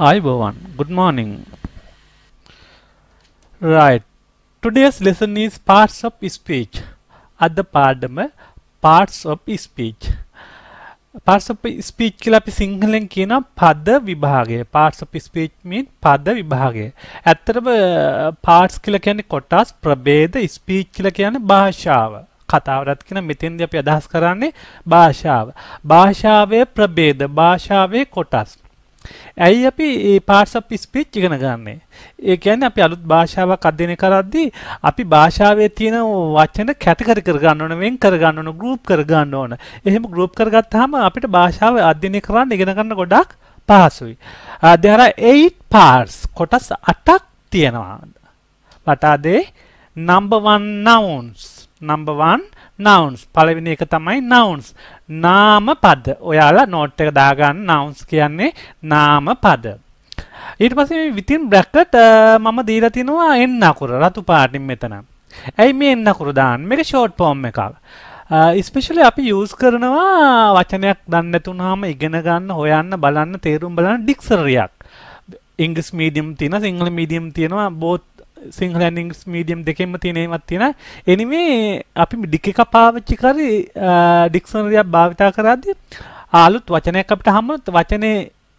ආයිබෝවන් good morning right today's lesson is parts of speech අද පාඩම parts of speech parts of speech කියලා අපි සිංහලෙන් කියන පද විභාගය parts of speech mean පද විභාගය ඇත්තටම uh, parts කියලා කියන්නේ කොටස් ප්‍රභේද speech කියලා කියන්නේ භාෂාව කතාවරත් කියන මෙතෙන්දී අපි අදහස් කරන්නේ භාෂාව භාෂාවේ ප්‍රභේද භාෂාවේ කොටස් ඇයි අපි පාර්සප් ස්පිච් ඉගෙන ගන්නේ ඒ කියන්නේ අපි අලුත් භාෂාවක් අධ්‍යයනය කරද්දී අපි භාෂාවේ තියෙන වචන කැටගරි කරගන්න ඕන වෙන් කරගන්න ඕන ගෲප් කරගන්න ඕන එහෙම ගෲප් කරගත්තාම අපිට භාෂාව අධ්‍යයනය කරන්න ඉගෙන ගන්න ගොඩක් පහසුයි there are 8 parts කොටස් 8ක් තියෙනවා what are they number 1 nouns number 1 නවන්ස් පලවිනි එක තමයි නවන්ස් නාම පද ඔයාලා නෝට් එක දාගන්න නවන්ස් කියන්නේ නාම පද ඊට පසේ විතින් බ්‍රැක්කට් මම දීරතිනවා එන්න අකුර රතු පාටින් මෙතන ඇයි මේ එන්න අකුරුදාන් මේක ෂෝට් පෝම් එකක් ඉස්පෙශලි අපි යස් කරනවා වචනයක් දන්නතුනාම ඉගෙන ගන්න හොයන්න බලන්න තේරුම් බලන්න ඩික්සරයක් ඉංගස් මීඩියම් තියෙන සිංහල මීඩියම් තියෙනවා බෝත් සිංහල නිංස් මීඩියම් දෙකෙන්ම තියනෙමත් තියෙන එනිමේ අපි ඩික කපාවච්චි කරි ඩික්ෂනරයක් භාවිතා කරද්දි ආලුත් වචනයක් අපට හමුත් වචනය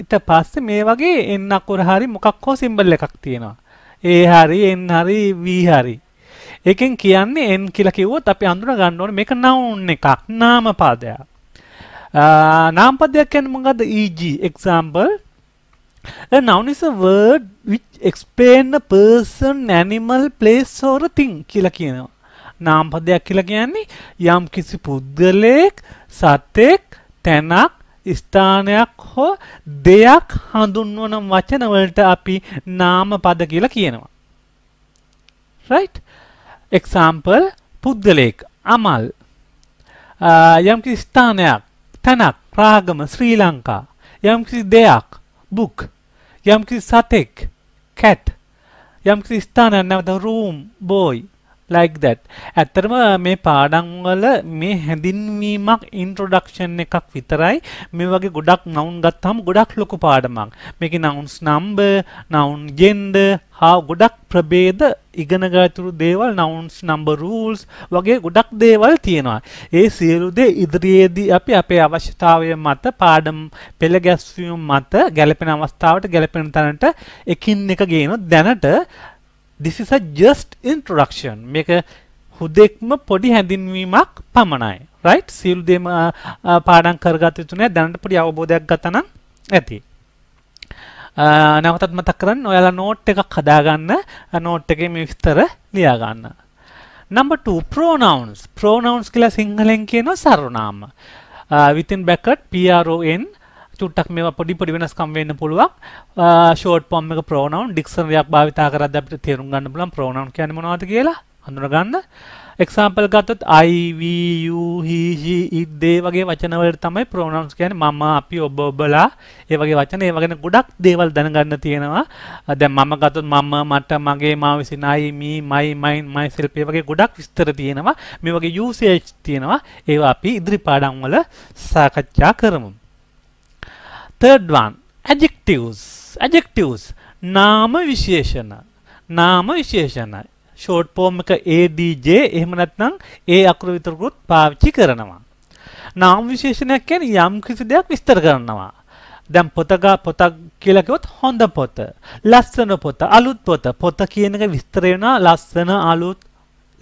ඉත පස්ස මේ වගේ එන්න අකුර හරි මොකක් හෝ සිම්බල් එකක් තියෙනවා ඒ හරි එන් හරි වී හරි එකෙන් කියන්නේ එන් කියලා කිව්වොත් අපි අඳුර ගන්න ඕනේ මේක නවුන් එකක් නාම පදයක් නාම පදයක් කියන්නේ මොකද්ද eg example A noun is a word which explain a person, animal, place or a thing කියලා කියනවා. නාම පදයක් කියලා කියන්නේ යම් කිසි පුද්ගලයෙක්, සතෙක්, තැනක්, ස්ථානයක් හෝ දෙයක් හඳුන්වන වචන වලට අපි නාම පද කියලා කියනවා. right? example පුද්ගලයෙක් අමල් යම් කිසි ස්ථානයක් තැනක් රාගම ශ්‍රී ලංකා යම් කිසි දෙයක් book. Yam satek, cat. Yam Stana, now the room, boy. Like that ඇත්තරම මේ පාඩංවල මේ හැඳින්වීමක් ඉන්ට්‍රොඩක්ෂන් එකක් විතරයි මේ වගේ ගොඩක් නවුන් ගත්හම ගොඩක් ලොකු පාඩමක් මේක නවුන්ස් නම්බ නවුන් ගෙන්ඩ හා ගොඩක් ප්‍රබේද ඉගෙනගාතුරු දේවල් නවුන්ස් නම්බ රූල්ස් වගේ ගොඩක් දේවල් තියෙනවා ඒ සියලුදේ ඉදිරියේදී අපි අපේ අවශ්‍යතාවය මත පාඩම් පෙළ ගැස්වීම මත ගැලපෙන අවස්ථාවට ගැලපෙන තැනට එකින් එක ගේනොත් දැනට this is a just introduction මේක හුදෙක්ම පොඩි හැඳින්වීමක් පමණයි right සියලු දේම පාඩම් කරගත යුතු නැහැ දැනට පොඩි අවබෝධයක් ගත නම් ඇති නැවතත් මතක් කරන්න ඔයාලා නෝට් එකක් හදාගන්න නෝට් එකේ මේ විස්තර ලියා ගන්න number 2 pronouns pronouns කියලා සිංහලෙන් කියන සර්වනාම uh, within bracket p r o n uh, චුට්ටක් මේ පොඩි පොඩි වෙනස්කම් වෙන්න පුළුවන් ෂෝට් පොම් එක ප්‍රෝනවුන් ඩික්ෂනරියක් භාවිතා කරද්දී අපිට තේරුම් ගන්න පුළුවන් ප්‍රෝනවුන් කියන්නේ මොනවද කියලා හඳුනගන්න එක්සාම්පල් ගත්තොත් අයිවූහිහි ඉද්දේ වගේ වචනවලට තමයි ප්‍රෝනන්ස් කියන මම අපි ඔබ ඔබලා ඒ වගේ වචන ඒ වගෙන ගොඩක් දේවල් දැනගන්න තියෙනවා දැ මම ගතත් මම මට මගේ මා විසිනයි මී මයි මයින් මයි සිල්පය වගේ ගොඩක් විස්තර තියෙනවා මේ වගේ යුසේච් තියෙනවා ඒවා අපි ඉදිරි පාඩම්වල සාකච්ඡා කරමු third one adjectives adjectives නාම විශේෂණ නාම විශේෂණ ෂෝට් ෆෝම් එක ADJ එහෙම නැත්නම් ඒ අකුරු විතරකුත් පාවිච්චි කරනවා නාම විශේෂණයක් කියන්නේ යම් කිසි දෙයක් විස්තර කරනවා දැන් පොතක පොතක් කියලා කිව්වොත් හොඳ පොත ලස්සන පොත අලුත් පොත පොත කියන එක විස්තර වෙනවා ලස්සන අලුත්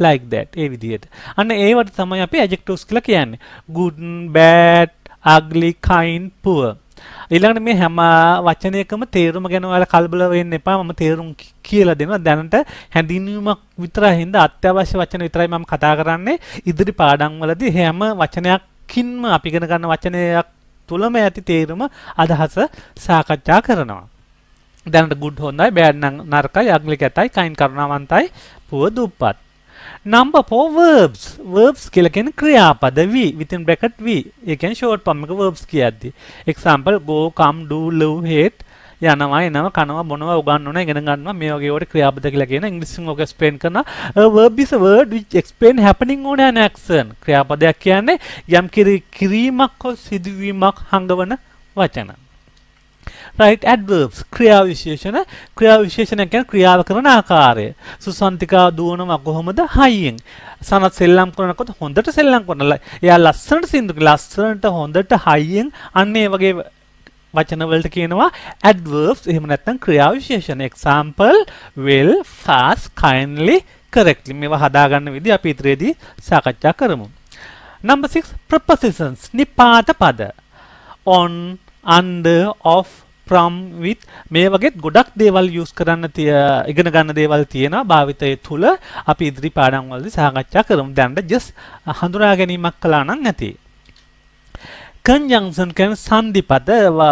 like that ඒ විදිහට අන්න ඒවට තමයි අපි adjectives කියලා කියන්නේ good bad ugly, kind, poor. ඊළඟට මේ හැම වචනයකම තේරුම ගැන ඔයාලා කලබල වෙන්න එපා මම තේරුම් කියලා දෙනවා දැනට හැඳින්වීමක් විතරයි හින්දා අත්‍යවශ්‍ය වචන විතරයි මම කතා කරන්නේ ඉදිරි පාඩම් වලදී හැම වචනයක්ින්ම අපි ඉගෙන ගන්න වචනයක් තුලම ඇති තේරුම අදහස සාකච්ඡා කරනවා දැනට good හොඳයි bad නරකයි ugly කැතයි kind කරුණාවන්තයි poor දුප්පත් number for verbs verbs කියලා කියන්නේ ක්‍රියාපද v within bracket v ඒ කියන්නේ short form එක verbs කියද්දි example go come do love hate යනවා එනවා කනවා බොනවා උගන්වනවා ඉගෙන ගන්නවා මේ වගේ ඒවට ක්‍රියාපද කියලා කියන ඉංග්‍රීසියෙන් ඔක explain කරන a verb is a word which explain happening on an action ක්‍රියාපදයක් කියන්නේ යම් කිරීමක් හෝ සිදුවීමක් හඟවන වචන right adverbs ක්‍රියා විශේෂණ ක්‍රියා විශේෂණ කියන්නේ ක්‍රියාව කරන ආකාරය සුසන්තිකා දුවනවා කොහොමද හයියෙන් සනත් සෙල්ලම් කරනකොට හොඳට සෙල්ලම් කරනවා එයා ලස්සනට සින්දු ලස්සනට හොඳට හයියෙන් අන්න ඒ වගේ වචන වලට කියනවා adverbs එහෙම නැත්නම් ක්‍රියා විශේෂණ example will fast kindly correctly මේවා හදාගන්න විදිහ අපි ඉදිරියේදී සාකච්ඡා කරමු number 6 prepositions නිපාත පද on under of ප්‍රම්විත් මේ වගේ ගොඩක් දේවල් යුස් කරන්න තිය ඉගෙන ගන්න දේවල් තියෙන භාවිතය තුළ අපි ඉදිරි පාඩම්වලදි සාකච්ඡා කරම් දැන්ට ජෙස් හඳුනා ගැනීමක් කලා නං ඇති. කන්ජංසන් කැන සන්ධිපද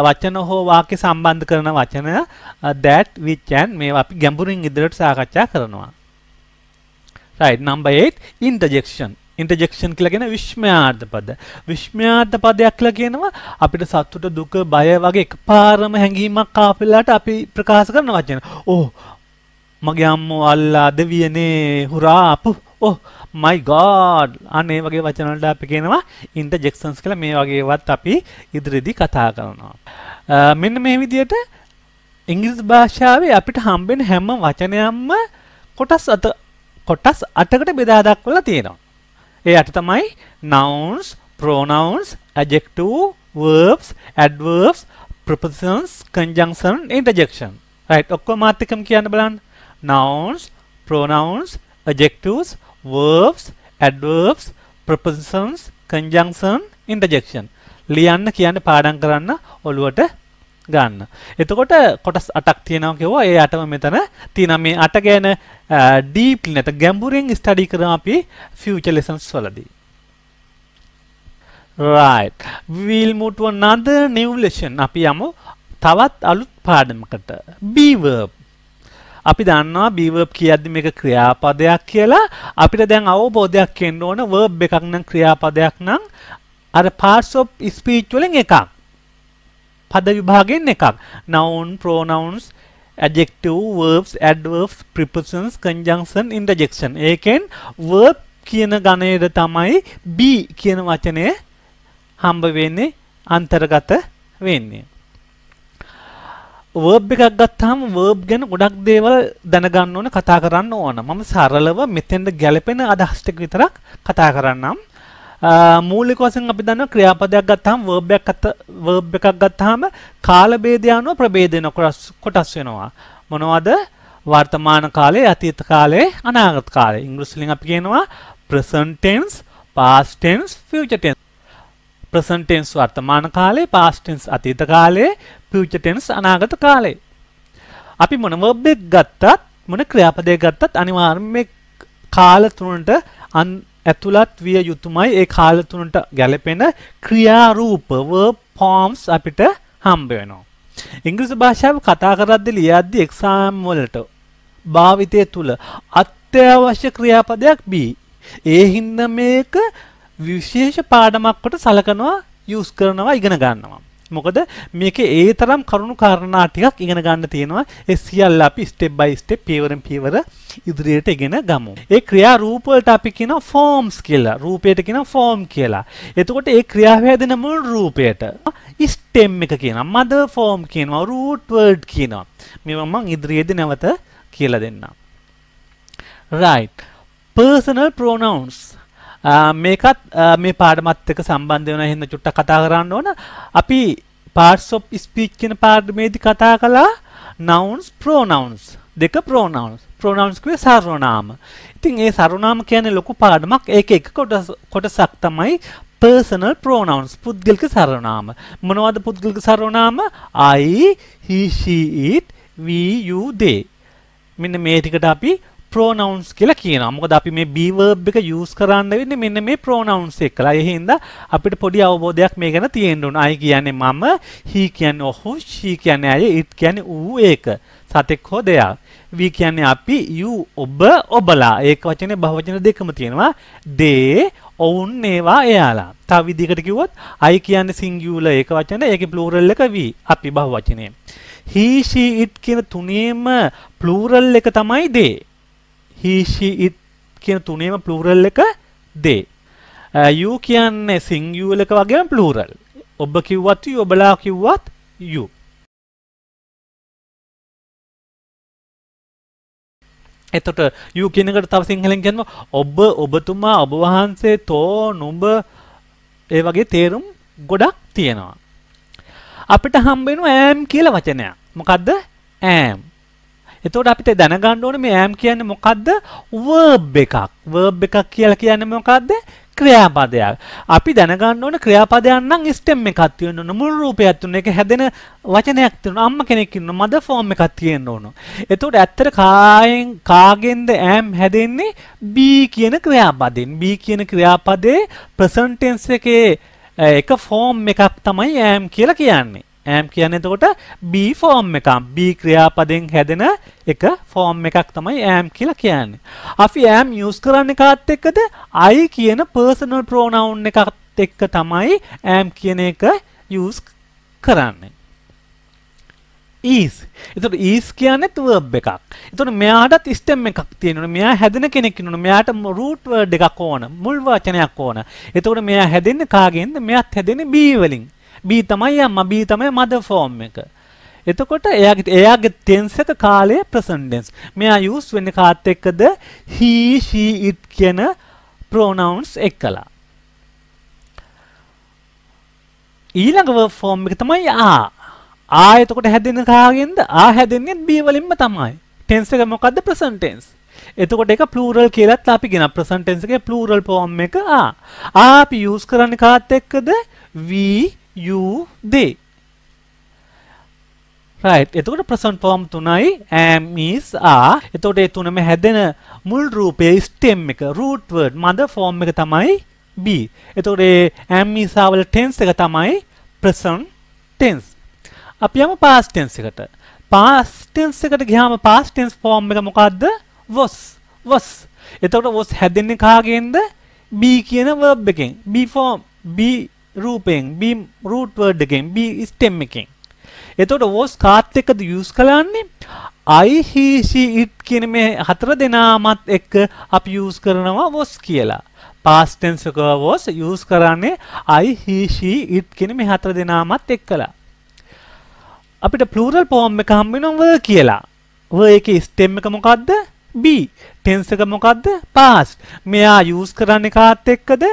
වචන හෝ වාක්‍ය සම්බන්ධ කරන වචනය දැට් විච්චන් මේ අපි ගැඹුරින් ඉදිරිට සාකච්ඡා කරනවා. right number 8 interjection ඉන්ටජෙක්ෂන් කියලගෙන විශ්මයාර්ථ පද. විශ්මයාර්ථ පදයක්ල කියනවා අපිට සත්තුට දුක බය වගේ එක පාරම හැඟීමක් කාපෙල්ලාට අපි ප්‍රකාශ කරන වචන. ඕ මගේ අම්මෝ අල්ලා අද වියනේ හුරා අපු ඕ මයි ගෝඩ් අනේ වගේ වචනවලට අපි කියනවා ඉන්ටජෙක්ෂන්ස් කියලා මේ වගේවත් අපි ඉදිරිදි කතා කරනවා. මෙන්න මේ විදියට ඉංග්‍රීසි භාෂාවේ අපිට හම්බෙන හැම වචනයක්ම කොටස් අත කොටස් අටකට බෙදා දක්වලා තියෙනවා. ඒ යට තමයි nouns, pronouns, adjective, verbs, adverbs, prepositions, conjunction, interjection. right ඔක්කොම මාත් එක්කම කියන්න බලන්න. nouns, pronouns, adjectives, verbs, adverbs, prepositions, conjunction, interjection. ලියන්න කියන්න පාඩම් කරන්න ඔළුවට ගන්න. එතකොට කොටස් අටක් තියෙනවා කිව්වා ඒ අටම මෙතන තියෙනවා මේ අට ගැන ඩීප්ලි නැත ගැඹුරින් ස්ටඩි කරමු අපි ෆියුචර් ලෙසන්ස් වලදී. right we'll move to another new lesson අපි යමු තවත් අලුත් පාඩමකට be verb අපි දන්නවා be verb කියද්දි මේක ක්‍රියාපදයක් කියලා අපිට දැන් අවබෝධයක් එන්න ඕන verb එකක් නම් ක්‍රියාපදයක් නම් අර parts of speech වලින් එකක් පද විභාගෙන් එකක් noun pronouns adjective verbs adverbs prepositions conjunction interjection ඒකෙන් වර්බ් කියන ගණයට තමයි B කියන වචනය හම්බ වෙන්නේ අන්තර්ගත වෙන්නේ. වර්බ් එකක් ගත්තාම වර්බ් ගැන ගොඩක් දේවල් දැනගන්න ඕන කතා කරන්න ඕන. මම සරලව මෙතෙන්ට ගැලපෙන අදහස් ටික විතරක් කතා කරන්නම්. මූලික වශයෙන් අපි දන්නවා ක්‍රියාපදයක් ගත්තාම verb එකක් අත verb එකක් ගත්තාම කාල ભેදය අනුව ප්‍රභේදන කොටස් වෙනවා මොනවද වර්තමාන කාලේ අතීත කාලේ අනාගත කාලේ ඉංග්‍රීසි වලින් අපි කියනවා present tense past tense future tense present tense වර්තමාන කාලේ past tense අතීත කාලේ future tense අනාගත කාලේ අපි මොන verb එකක් ගත්තත් මොන ක්‍රියාපදයක් ගත්තත් අනිවාර්යයෙන් මේ කාල තුනට ඇතුළත් විය යුතුමයි ඒ කාල තුනට ගැලපෙන ක්‍රියාරූප verb forms අපිට හම්බ වෙනවා. ඉංග්‍රීසි භාෂාව කතා කරද්දී ලියද්දී exam වලට භාවිතය තුල අත්‍යවශ්‍ය ක්‍රියාපදයක් B. ඒ හින්දා මේක විශේෂ පාඩමක් කොට සලකනවා use කරනවා ඉගෙන ගන්නවා. මොකද මේක ඒ තරම් කරුණු කාරණා ටිකක් ඉගෙන ගන්න තියෙනවා ඒ සියල්ල අපි ස්ටෙප් බයි ස්ටෙප් පියවරෙන් පියවර ඉදිරියට ඉගෙන ගමු. ඒ ක්‍රියා රූප වලට අපි කියනවා ෆෝම්ස් කියලා. රූපයට කියනවා ෆෝම් කියලා. එතකොට ඒ ක්‍රියාව හැදෙන මුල් රූපයට ස්ටෙම් එක කියනවා. මදර් ෆෝම් කියනවා. රූට් වර්ඩ් කියනවා. මේවා මම ඉදිරියේදී නැවත කියලා දෙන්නම්. right personal pronouns මේකත් මේ පාඩමත් එක සම්බන්ධ වෙන හින්න චුට්ට කතා කරන්න ඕන අපි පාර්ට්ස් ඔෆ් ස්පීච් කියන පාඩමේදී කතා කළා නවුන්ස් ප්‍රෝනවුන්ස් දෙක ප්‍රෝනවුන්ස් ප්‍රෝනවුන්ස් කියේ සර්වනාම. ඉතින් ඒ සර්වනාම කියන්නේ ලොකු පාඩමක්. ඒක එක කොටස කොටසක් තමයි personal pronouns පුද්ගලික සර්වනාම. මොනවද පුද්ගලික සර්වනාම? I, he, she, it, we, you, they. මෙන්න මේ ටිකට අපි pronouns කියලා කියනවා. මොකද අපි මේ be verb එක use කරන්න වෙන්නේ මෙන්න මේ pronouns එක්කලා. ඒ හින්දා අපිට පොඩි අවබෝධයක් මේ ගැන තියෙන්න ඕන. I කියන්නේ මම, he කියන්නේ ඔහු, she කියන්නේ ඇය, it කියන්නේ ඌ ඒක. සතෙක් හෝ දෙයක්. we කියන්නේ අපි, you ඔබ, ඔබලා. ඒක වචනේ බහවචන දෙකම තියෙනවා. they ඔවුන් ඒවා එයාලා. තව විදිහකට කිව්වොත් I කියන්නේ singular ඒක වචන, ඒකේ plural එක we. අපි බහවචනේ. he she it කියන තුනේම plural එක තමයි they. හිෂි ඉත් කියන තුනේම පලූරල් එක දේ. යු uh, කියන්නේ සිංයුවල එක වගේම පලූරල් ඔබ කිව්වත් ඔබලා කිව්වත් යු. එතොට යු කියනකට තව සිංහලෙන් ගැන්ව ඔබ ඔබතුමා ඔබ වහන්සේ තෝ නුඹ ඒ වගේ තේරුම් ගොඩක් තියෙනවා. අපිට හම්බෙනු ඇම් කියල වචනයක් මොකක්ද ඇම් එතකොට අපිට දැනගන්න ඕනේ මේ am කියන්නේ මොකද්ද? verb එකක්. verb එකක් කියලා කියන්නේ මොකද්ද? ක්‍රියාපදයක්. අපි දැනගන්න ඕන ක්‍රියාපදයක් නම් ස්ටෙම් එකක් තියෙන්න ඕන. මුල් රූපයක් තියෙන එක හැදෙන වචනයක් තියෙන. අම්ම කෙනෙක් ඉන්න මදර් ෆෝම් එකක් තියෙන්න ඕන. එතකොට ඇත්තට කායෙන් කාගෙන්ද am හැදෙන්නේ be කියන ක්‍රියාපදයෙන්. be කියන ක්‍රියාපදයේ present tense එකේ එක ෆෝම් එකක් තමයි am කියලා කියන්නේ. හෑම් කියන්නේ එතකොට B ෆෝම් එකක්. B ක්‍රියාපදයෙන් හැදෙන එක ෆෝම් එකක් තමයි am කියලා කියන්නේ. අපි am use කරන්නේ කාත් එක්කද? I කියන personal pronoun එකත් එක්ක තමයි am කියන එක use කරන්නේ. is. එතකොට is කියන්නේ verb එකක්. එතකොට මෙයාටත් stem එකක් තියෙනවනේ. මෙයා හැදෙන කෙනෙක් ඉන්නවනේ. මෙයාට root word එකක් ඕන. මුල් වචනයක් ඕන. එතකොට මෙයා හැදෙන්නේ කාගෙන්ද? මෙයාත් හැදෙන්නේ B වලින්. B තමයි අම්මා B තමයි mother form එක. එතකොට එයාගේ එයාගේ tense එක කාලය present tense. මෙයා use වෙන්නේ කාත් එක්කද he she it කියන pronouns එක්කලා. ඊළඟ verb form එක තමයි ආ. ආ එතකොට හැදෙන්නේ කාගෙන්ද? ආ හැදෙන්නේ B වලින්ම තමයි. tense එක මොකද්ද present tense. එතකොට එක plural කියලත් අපි ගෙන present tense එකේ plural form එක ආ. ආ අපි use කරන්නේ කාත් එක්කද? we you they right එතකොට present form තුනයි am is are එතකොට ඒ තුනම හැදෙන මුල් රූපයේ stem එක root word mother form එක තමයි be එතකොට ඒ am is are වල tense එක තමයි present tense අපි යමු past tense එකට past tense එකට ගියාම past tense form එක මොකද්ද was was එතකොට was හැදෙන්නේ කාගෙන්ද be කියන verb එකෙන් be form be රූපයෙන් බී රූට් වර්ඩ් එකෙන් බී ස්ටෙම් එකෙන් එතකොට වෝස් කාත් එකද යූස් කලන්නේ I he she it කියන මේ හතර දෙනාමත් එක්ක අපි යූස් කරනවා was කියලා. past tense එක was use කරන්නේ I he she it කියන මේ හතර දෙනාමත් එක්කලා. අපිට plural form එක හම්බ වෙනවා were කියලා. were එකේ stem එක මොකද්ද? B ටෙන්ස් එක මොකද්ද past මෙයා use කරන්නේ කාත් එක්කද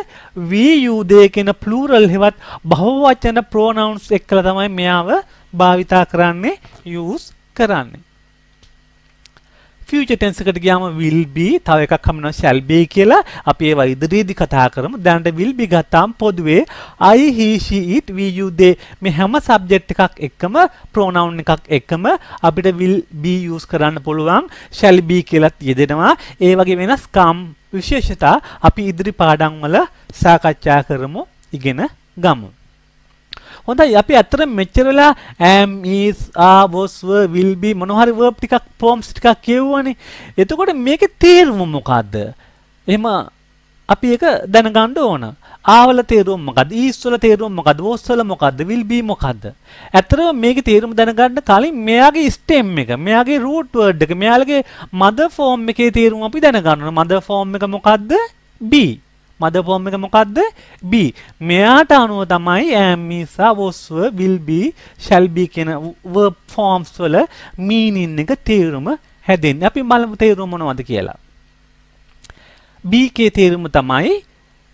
VU දෙය කියන plural හෙවත් බහුවචන pronouns එක්කලා තමයි මෙයාව භාවිතා කරන්නේ use කරන්නේ ෆියුචර් ටෙන්ස් එකට ගියාම will be තව එකක් හම්බෙනවා shall be කියලා අපි ඒවා ඉදිරියේදී කතා කරමු. දැනට will be ගත්තාම පොදුවේ I he she it we you they මේ හැම සබ්ජෙක්ට් එකක් එක්කම pronoun එකක් එක්කම අපිට will be use කරන්න පුළුවන් shall be කියලා යෙදෙනවා. ඒ වගේ වෙනස් කම් විශේෂතා අපි ඉදිරි පාඩම් වල සාකච්ඡා කරමු. ඉගෙන ගමු. හොඳයි අපි ඇත්තට මෙච්චර වෙලා am is are was were will be මොනවාරි verb ටිකක් forms ටිකක් කියවුවනේ. එතකොට මේකේ තේරුම මොකද්ද? එහෙම අපි ඒක දැනගන්න ඕන. ආවල තේරුම මොකද්ද? ඊස් වල තේරුම මොකද්ද? වෝස් වල මොකද්ද? will be මොකද්ද? ඇත්තටම මේකේ තේරුම දැනගන්න කලින් මෙයාගේ stem එක, මෙයාගේ root word එක, මෙයාලගේ mother form එකේ තේරුම අපි දැනගන්න ඕන. mother form එක මොකද්ද? be. මද ෆෝම් එක මොකක්ද B මෙයාට අනුව තමයි am is a was were will be shall be කියන verb forms වල meaning එක තේරුම හැදෙන්නේ. අපි බලමු තේරුම මොනවද කියලා. B කේ තේරුම තමයි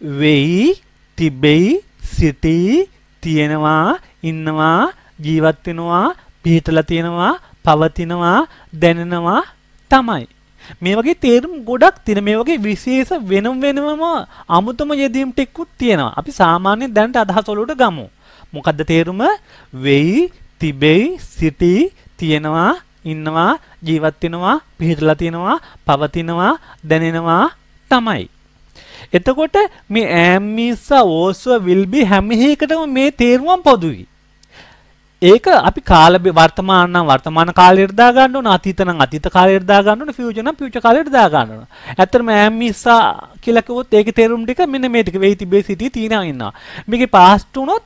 වෙයි, තිබෙයි, සිටී, තියෙනවා, ඉන්නවා, ජීවත් වෙනවා, පිහිටලා තියෙනවා, පවතිනවා, දැනෙනවා තමයි. මේ වගේ තේරුම් ගොඩක් තියෙන මේ වගේ විශේෂ වෙනම් වෙනම අමුතම යෙදීම් ටිකුත් තියෙනවා. අපි සාමාන්‍ය දැනට අදහස් වලට ගමු. මොකද්ද තේරුම? වෙයි, තිබෙයි, සිටි, තියෙනවා, ඉන්නවා, ජීවත් වෙනවා, පිහිටලා තියෙනවා, පවතිනවා, දැනෙනවා තමයි. එතකොට මේ ඈම් මිස්සා ඕස්ව විල් බි හැම එකටම මේ තේරුම් පොදුයි. ඒක අපි කාල වර්තමාන වර්තමාන කාලයට දා ගන්න ඕන අතීත නම් අතීත කාලයට දා ගන්න ඕන ෆියුචර් නම් ෆියුචර් කාලයට දා ගන්න ඕන. ඇත්තටම ඈම් මිස්සා කියලා කිව්වොත් ඒකේ තේරුම් ටික මෙන්න මේ ටික වෙයි තිබේ සිටී තීනා ඉන්නවා. මේකේ පාස්ට් උනොත්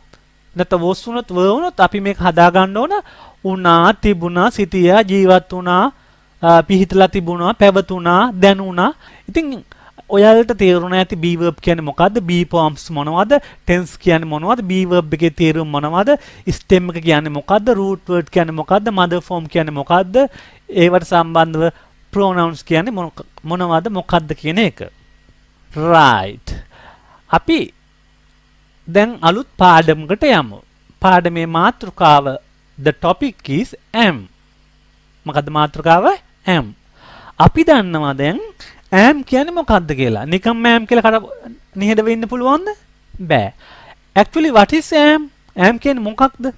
නැත්නම් වොස් උනොත් ව උනොත් අපි මේක හදා ගන්න ඕන උනා තිබුණා සිටියා ජීවත් වුණා පිහිටලා තිබුණා පැවතුණා දැනුණා. ඉතින් ඔයාලට තේරුණ ඇති බීවර්බ් කියන්නේ මොකද්ද බී ෆෝම්ස් මොනවද ටෙන්ස් කියන්නේ මොනවද බීවර්බ් එකේ තේරුම මොනවද ස්ටෙම් එක කියන්නේ මොකද්ද රූට් වර්ඩ් කියන්නේ මොකද්ද මදර් ෆෝම් කියන්නේ මොකද්ද ඒවට සම්බන්ධව ප්‍රොනවුන්ස් කියන්නේ මොනවද මොකද්ද කියන එක right අපි දැන් අලුත් පාඩමකට යමු පාඩමේ මාතෘකාව the topic is m මොකද්ද මාතෘකාව m අපි දන්නවා දැන් ඇම් කියන්නේ මොකද්ද කියලා. නිකම් මෑම් කියලා කඩ නිහඬ වෙන්න පුළුවන්ද? බෑ. Actually what is am? am කියන්නේ මොකක්ද?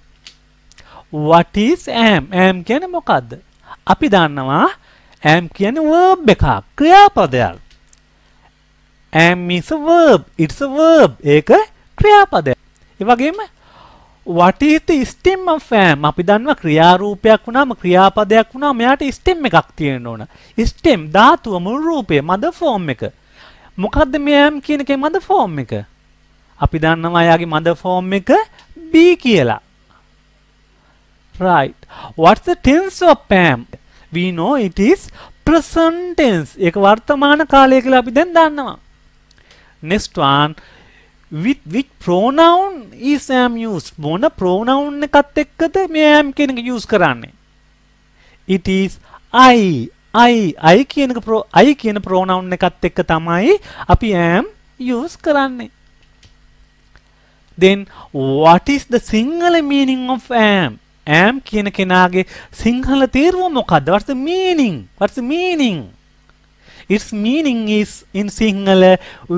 what is am? am කියන්නේ මොකද්ද? අපි දන්නවා am කියන්නේ verb එකක්, ක්‍රියාපදයක්. am is a verb. it's a verb. ඒක ක්‍රියාපදයක්. ඒ වගේම වටහිත ස්ටෙම් ෆෑම් අපි දන්නවා ක්‍රියාරූපයක් වුණාම ක්‍රියාපදයක් වුණා මෙයාට ස්ටෙම් එකක් තියෙන්න ඕන. ස්ටෙම් ධාතුව මුල් රූපය මද ෆෝම් එක. මොකද්ද මෙයාම් කියන එකේ මද ෆෝම් එක? අපි දන්නවා එයාගේ මද ෆෝම් එක B කියලා. Right. What's the tense of PAM? We know it is present tense. ඒක වර්තමාන කාලය කියලා අපි දැන් දන්නවා. Next one with which pronoun is am used මොන pronoun එකත් එක්කද මේ am කියන එක use කරන්නේ it is i i i කියන pro i කියන pronoun එකත් එක්ක තමයි අපි am use කරන්නේ then what is the singular meaning of am am කියන කෙනාගේ සිංහල තේරුම මොකද්ද what's the meaning what's the meaning its meaning is in Sinhala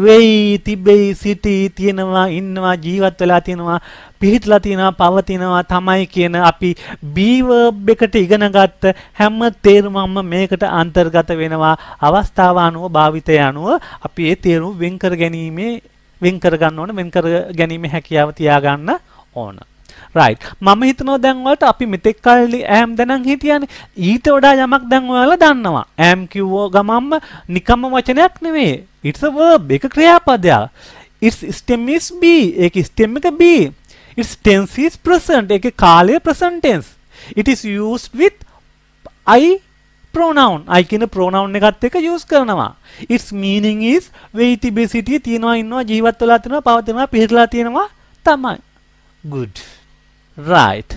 වෙයි තිබෙයි සිටි තියෙනවා ඉන්නවා ජීවත් වෙලා තියෙනවා පිහිටලා තියෙනවා පවතිනවා තමයි කියන අපි බීවර්බ් එකට ඉගෙන ගත්ත හැම තේරුමක්ම මේකට අන්තර්ගත වෙනවා අවස්ථාව අනුව භාවිතය අනුව අපි ඒ තේරුම් වෙන් කර ගැනීමේ වෙන් කර ගන්න ඕන වෙන් කර ගැනීමේ හැකියාව තියාගන්න ඕන රයි් මම හිතනෝ දැන්වලට අපි මෙතෙක් කල්ලි ඇම් දැනම් හිටියන ඊට වඩා යමක් දැන්වල දන්නවා ඇම් කිව්වෝ ගමම්ම නිකම්ම වචනයක් නෙවේ ඉටසවර්බ් එක ක්‍රියාපදයක් ස්ටමිස් B ඒ ස්ටම් එක B ටන්සිස් ප්‍රසන්ට් එක කාලය ප්‍රසන්ටෙන්ස් ඉටස් යස් with අයි ප්‍රෝනවන් අයිකන ප්‍රෝනව් එකත් එක යස් කරනවා ඉස් මීනිංස් වෙයිති බෙසිටිය තියෙනවා ඉන්නවා ජීවත්වලා තිෙන පවතිනවා පිහිරලා තියෙනවා තමයි ගුඩ්. රයිට්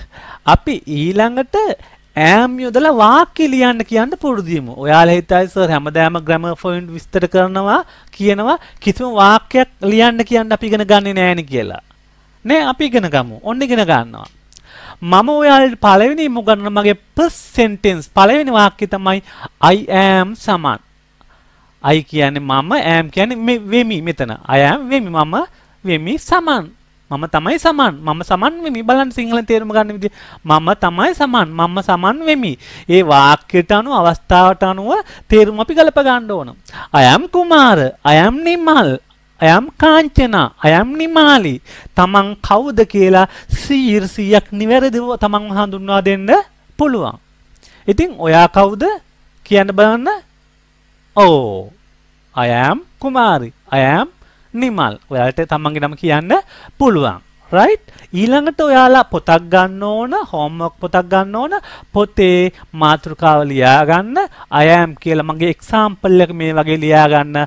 අපි ඊළඟට ෑම් යොදල වාක්‍ය ලියන්න කියන්න පුරුදුම ඔයාලා හිතයි සර් හැමදාම ග්‍රැමර් ෆොයින්ට් විස්තර කරනවා කියනවා කිසිම වාක්‍යයක් ලියන්න කියන්න අපි ඉගෙන ගන්නේ නෑන කියලා නෑ අපි ඉගෙන ගමු ඔන්න ඉගෙන ගන්නවා මම ඔයාලට පළවෙනි මුගන්න මගේ පස් සෙන්ටෙන්ස් පළවෙනි වාක්‍ය තමයි I am සමන් අයි කියන්නේ මම ෑම් කියන්නේ වෙමි මෙතන අයම් වෙමි මම වෙමි සමන් මම තමයි සමන් මම සමන් වෙමි බලන්න සිංහලෙන් තේරුම ගන්න විදිහ මම තමයි සමන් මම සමන් වෙමි ඒ වාක්‍යයට අනුව අවස්ථාවට අනුව තේරුම අපි ගලප ගන්න ඕන I am Kumara I am Nimal I am Kanchana I am නිමාලි තමන් කවුද කියලා 100ක් නිවැරදිව තමන් හඳුන්වා දෙන්න පුළුවන් ඉතින් ඔයා කවුද කියන්න බලන්න ඕ oh, I am Kumari I am Nimal ඔයාලට තමන්ගේ නම කියන්න පුළුවන් රයිට් ඊළඟට ඔයාලා පොතක් ගන්න ඕන හෝම්වර්ක් පොතක් ගන්න ඕන පොතේ මාතෘකාව ලියා ගන්න අයම් කියලා මගේ එක්සාම්පල් එක මේ වගේ ලියා ගන්න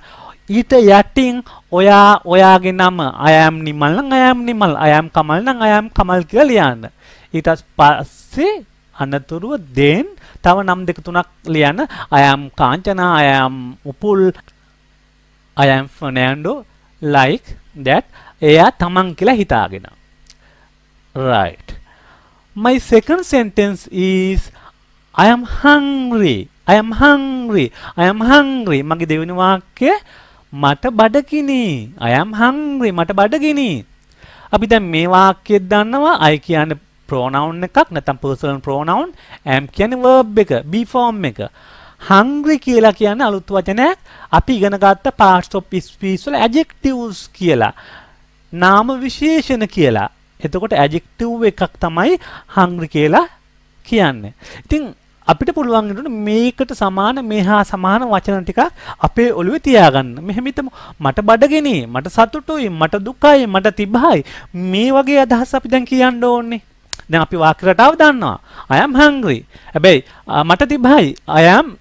ඊට යටින් ඔයා ඔයාගේ නම අයම් නිමල් නම් අයම් නිමල් අයම් කමල් නම් අයම් කමල් කියලා ලියන්න ඊට පස්සේ අනතුරුව දෙන් තව නම් දෙක තුනක් ලියන්න අයම් කාංචනා අයම් උපුල් අයම් ෆර්නෑන්ඩෝ like that එයා තමන් කියලා හිතාගෙන right my second sentence is i am hungry i am hungry i am hungry මගේ දෙවෙනි වාක්‍යය මට බඩගිනි i am hungry මට බඩගිනි අපි දැන් මේ වාක්‍යය දන්නවා i කියන්නේ pronoun එකක් නැත්නම් personal pronoun am කියන්නේ verb එක be form එක hungry කියලා කියන්නේ අලුත් වචනයක්. අපි ඉගෙන ගත්ත parts of speech වල adjectives කියලා. නාම විශේෂණ කියලා. එතකොට adjective එකක් තමයි hungry කියලා කියන්නේ. ඉතින් අපිට පුළුවන් ඉන්න මේකට සමාන මේ හා සමාන වචන ටිකක් අපේ ඔළුවේ තියාගන්න. මෙහෙම හිතමු මට බඩගිනි, මට සතුටුයි, මට දුකයි, මට තිබහයි. මේ වගේ අදහස් අපි දැන් කියන්න ඕනේ. දැන් අපි වාක්‍ය රටාව දන්නවා. I am hungry. හැබැයි මට තිබහයි. I am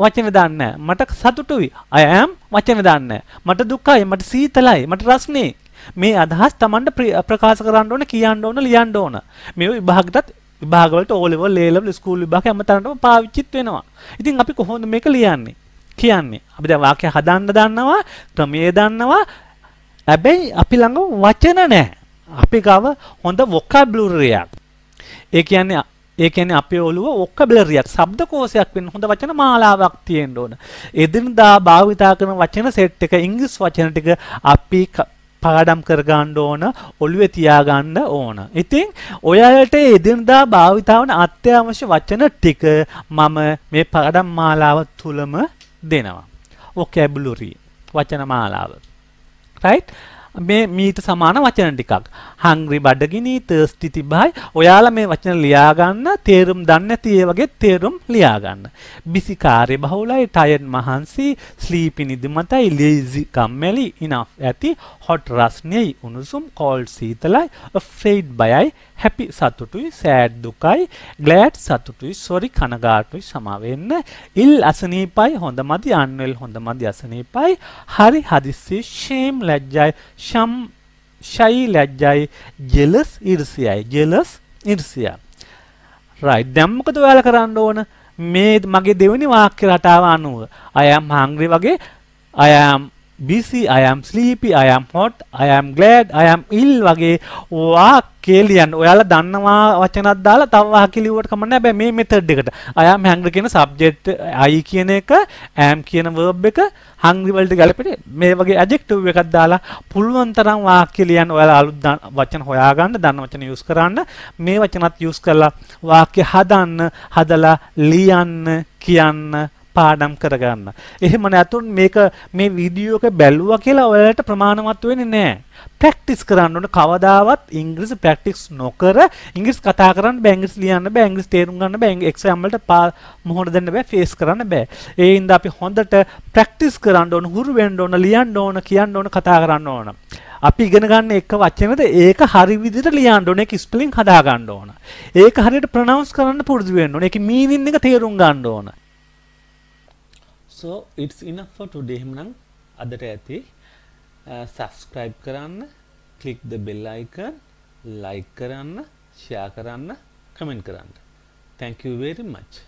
වචන දන්නේ මට සතුටුයි. I am වචන දන්නේ මට දුකයි, මට සීතලයි, මට රස්නේ. මේ අදහස් Tamanට ප්‍රකාශ කරන්න ඕන, කියන්න ඕන, ලියන්න ඕන. මේ විභාගයටත් විභාගවලට O level, A level, school විභාග හැමතරටම පාවිච්චිත් වෙනවා. ඉතින් අපි කොහොමද මේක ලියන්නේ? කියන්නේ. අපි දැන් වාක්‍ය හදන්න දන්නවා, ක්‍රමයේ දන්නවා. හැබැයි අපි ළඟ වචන නැහැ. අපි ගාව හොඳ vocabulary එකක්. ඒ කියන්නේ ඒ කියන්නේ අපේ ඔළුව ඔක්කබිලරියක් શબ્දකෝෂයක් වෙන්න හොඳ වචන මාලාවක් තියෙන්න ඕන. එදිනදා භාවිතා කරන වචන සෙට් එක ඉංග්‍රීසි වචන ටික අපි පාඩම් කරගන්න ඕන ඔළුවේ තියාගන්න ඕන. ඉතින් ඔයාලට එදිනදා භාවිතා වන අත්‍යවශ්‍ය වචන ටික මම මේ පාඩම් මාලාව තුලම දෙනවා. ඔකැබුලරි වචන මාලාව. right? මේ මීට සමාන වචන ටිකක්. හංග්‍රි බඩගිනි, thirsty තිබහයි. ඔයාලා මේ වචන ලියා ගන්න, තේරුම් දන්නේ නැති ඒ වගේ තේරුම් ලියා ගන්න. බිසි කාර්ය බහුලයි, tired මහන්සි, sleepy නිදිමතයි, lazy කම්මැලි, enough ඇති, hot රස්නේ උණුසුම්, cold සීතලයි, afraid බයයි, හැපි සතුටුයි සෑඩ් දුකයි ග්ලෑඩ් සතුටුයි සොරි කනගාටුයි සමාවෙන්න ඉල් අසනීපයි හොඳ මදි අන්වල් හොඳ මදි අසනීපයි හරි හදිස්සි ශේම් ලැජ්ජයි ශම් ශයි ලැජ්ජයි ජෙලස් ඉර්සියයි ජෙලස් ඉර්සිය රයි දැම්මකද ඔයාල කරන්න ඕන මේ මගේ දෙවනි වාක්‍ය රටාව අනුව අයම් හංග්‍රි වගේ අයම් busy I am sleepy I am hot I am glad I am ill වගේ වාක්‍ය ලියන්න. ඔයාලා දන්නවා වචනක් දාලා තව වාක්‍ය ලියුවට කමක් නැහැ. හැබැයි මේ මෙතඩ් එකට I am hungry කියන subject I කියන එක am කියන verb එක hungry වලට ගැලපෙන්නේ. මේ වගේ adjective එකක් දාලා පුළුවන් තරම් වාක්‍ය ලියන්න. ඔයාලා අලුත් වචන හොයාගන්න, දන්න වචන use කරන්න, මේ වචනත් use කරලා වාක්‍ය හදන්න, හදලා ලියන්න, කියන්න පාඩම් කරගන්න. එහෙම නැතුන් මේක මේ වීඩියෝ එක බැලුවා කියලා ඔයාලට ප්‍රමාණවත් වෙන්නේ නැහැ. ප්‍රැක්ටිස් කරන්න ඕන කවදාවත් ඉංග්‍රීසි ප්‍රැක්ටිස් නොකර ඉංග්‍රීසි කතා කරන්න බෑ ඉංග්‍රීසි ලියන්න බෑ ඉංග්‍රීසි තේරුම් ගන්න බෑ එක්සෑම් වලට මොහොන දෙන්න බෑ ෆේස් කරන්න බෑ. ඒ හින්දා අපි හොඳට ප්‍රැක්ටිස් කරන්න ඕන හුරු වෙන්න ඕන ලියන්න ඕන කියන්න ඕන කතා කරන්න ඕන. අපි ඉගෙන ගන්න එක වචනද ඒක හරි විදිහට ලියන්න ඕනේ ඒක ස්පෙලිං හදා ගන්න ඕන. ඒක හරියට ප්‍රොනවුන්ස් කරන්න පුරුදු වෙන්න ඕනේ. ඒක මීනින් එක තේරුම් ගන්න ඕන. සෝ ඉටස් ඉනක්ෝ ටුඩේහම්නම් අදට ඇති සස්ක්‍රයිබ් uh, කරන්න කලික් ද බෙල්ලයිකන් ලයි කරන්න ෂයා කරන්න කමෙන්ට කරන්න තැංකවේරි මච්